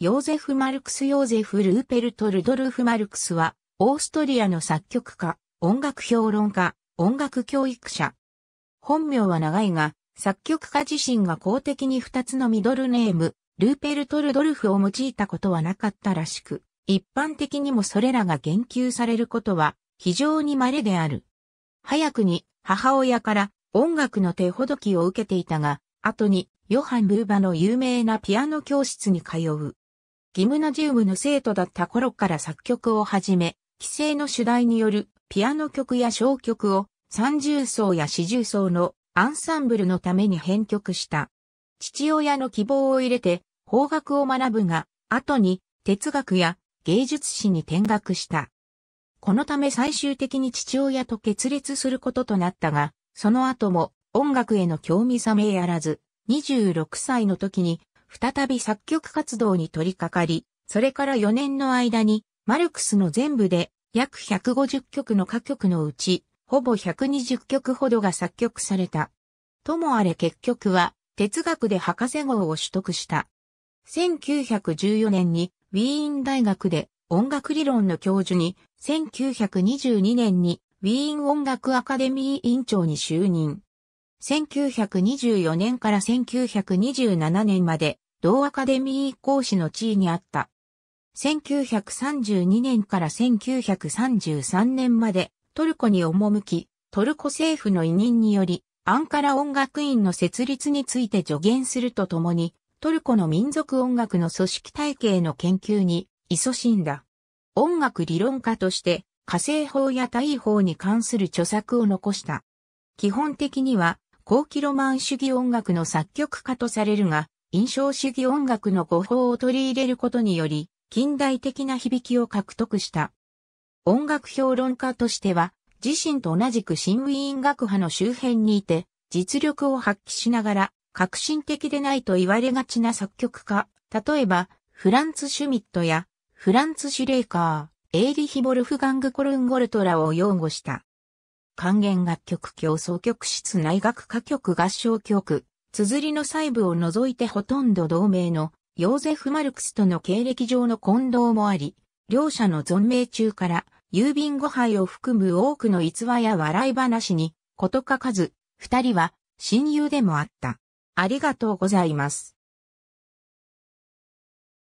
ヨーゼフ・マルクス・ヨーゼフ・ルーペルト・ルドルフ・マルクスは、オーストリアの作曲家、音楽評論家、音楽教育者。本名は長いが、作曲家自身が公的に二つのミドルネーム、ルーペルト・ルドルフを用いたことはなかったらしく、一般的にもそれらが言及されることは非常に稀である。早くに母親から音楽の手ほどきを受けていたが、後にヨハン・ブーバの有名なピアノ教室に通う。ギムナジウムの生徒だった頃から作曲を始め、規制の主題によるピアノ曲や小曲を三重奏や四重奏のアンサンブルのために編曲した。父親の希望を入れて法学を学ぶが、後に哲学や芸術史に転学した。このため最終的に父親と決裂することとなったが、その後も音楽への興味さめやらず、26歳の時に再び作曲活動に取り掛かり、それから4年の間に、マルクスの全部で約150曲の歌曲のうち、ほぼ120曲ほどが作曲された。ともあれ結局は、哲学で博士号を取得した。1914年にウィーン大学で音楽理論の教授に、1922年にウィーン音楽アカデミー委員長に就任。1924年から1927年まで、同アカデミー講師の地位にあった。1932年から1933年まで、トルコに赴き、トルコ政府の委任により、アンカラ音楽院の設立について助言するとともに、トルコの民族音楽の組織体系の研究に、勤しんだ。音楽理論家として、火星法や大法に関する著作を残した。基本的には、後期ロマン主義音楽の作曲家とされるが、印象主義音楽の語法を取り入れることにより、近代的な響きを獲得した。音楽評論家としては、自身と同じく新ウィーン学派の周辺にいて、実力を発揮しながら、革新的でないと言われがちな作曲家、例えば、フランツ・シュミットや、フランツ・シュレーカー、エイリヒ・ボルフガング・コルンゴルトラを擁護した。管弦楽曲協奏曲室内楽歌曲合唱曲、綴りの細部を除いてほとんど同盟のヨーゼフ・マルクスとの経歴上の混同もあり、両者の存命中から、郵便誤配を含む多くの逸話や笑い話に、こと書かず、二人は親友でもあった。ありがとうございます。